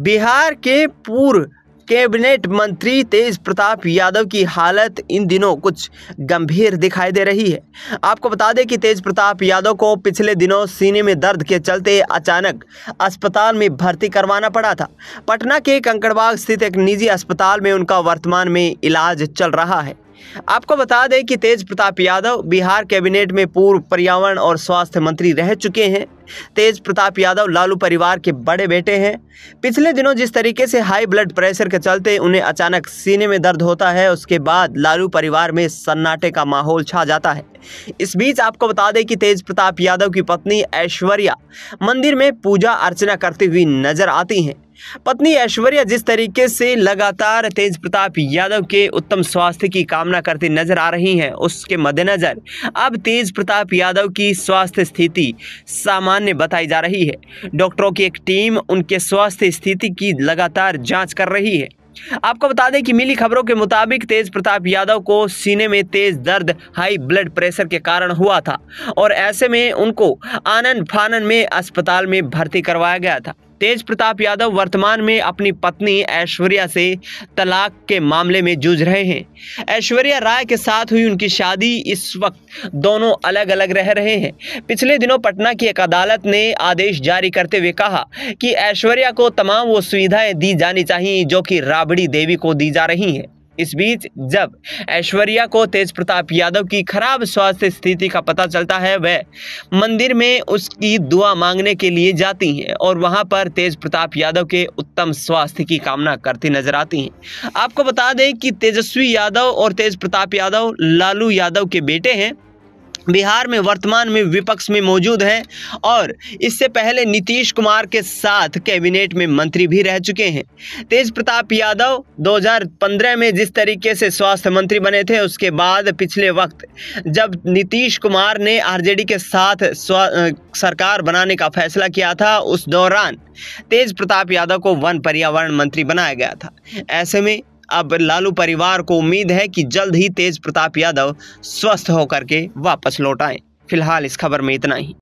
बिहार के पूर्व कैबिनेट मंत्री तेज प्रताप यादव की हालत इन दिनों कुछ गंभीर दिखाई दे रही है आपको बता दें कि तेज प्रताप यादव को पिछले दिनों सीने में दर्द के चलते अचानक अस्पताल में भर्ती करवाना पड़ा था पटना के कंकड़बाग स्थित एक निजी अस्पताल में उनका वर्तमान में इलाज चल रहा है आपको बता दें कि तेज प्रताप यादव बिहार कैबिनेट में पूर्व पर्यावरण और स्वास्थ्य मंत्री रह चुके हैं तेज प्रताप यादव लालू परिवार के बड़े बेटे हैं पिछले दिनों जिस तरीके से हाई ब्लड प्रेशर के चलते उन्हें अचानक सीने में दर्द होता है उसके बाद लालू परिवार में सन्नाटे का माहौल छा जाता है इस बीच आपको बता दें कि तेज प्रताप यादव की पत्नी ऐश्वर्या मंदिर में पूजा अर्चना करती हुई नजर आती हैं पत्नी ऐश्वर्या जिस तरीके से लगातार तेज प्रताप यादव के उत्तम स्वास्थ्य की कामना करती नजर आ रही हैं उसके मद्देनज़र अब तेज प्रताप यादव की स्वास्थ्य स्थिति सामान्य बताई जा रही है डॉक्टरों की एक टीम उनके स्वास्थ्य स्थिति की लगातार जांच कर रही है आपको बता दें कि मिली खबरों के मुताबिक तेज प्रताप यादव को सीने में तेज दर्द हाई ब्लड प्रेशर के कारण हुआ था और ऐसे में उनको आनंद फानन में अस्पताल में भर्ती करवाया गया था तेज प्रताप यादव वर्तमान में अपनी पत्नी ऐश्वर्या से तलाक के मामले में जूझ रहे हैं ऐश्वर्या राय के साथ हुई उनकी शादी इस वक्त दोनों अलग अलग रह रहे हैं पिछले दिनों पटना की एक अदालत ने आदेश जारी करते हुए कहा कि ऐश्वर्या को तमाम वो सुविधाएं दी जानी चाहिए जो कि राबड़ी देवी को दी जा रही हैं इस बीच जब ऐश्वर्या को तेज प्रताप यादव की खराब स्वास्थ्य स्थिति का पता चलता है वह मंदिर में उसकी दुआ मांगने के लिए जाती हैं और वहां पर तेज प्रताप यादव के उत्तम स्वास्थ्य की कामना करती नजर आती हैं आपको बता दें कि तेजस्वी यादव और तेज प्रताप यादव लालू यादव के बेटे हैं बिहार में वर्तमान में विपक्ष में मौजूद हैं और इससे पहले नीतीश कुमार के साथ कैबिनेट में मंत्री भी रह चुके हैं तेज प्रताप यादव 2015 में जिस तरीके से स्वास्थ्य मंत्री बने थे उसके बाद पिछले वक्त जब नीतीश कुमार ने आरजेडी के साथ सरकार बनाने का फैसला किया था उस दौरान तेज प्रताप यादव को वन पर्यावरण मंत्री बनाया गया था ऐसे में अब लालू परिवार को उम्मीद है कि जल्द ही तेज प्रताप यादव स्वस्थ होकर के वापस लौट आए फिलहाल इस खबर में इतना ही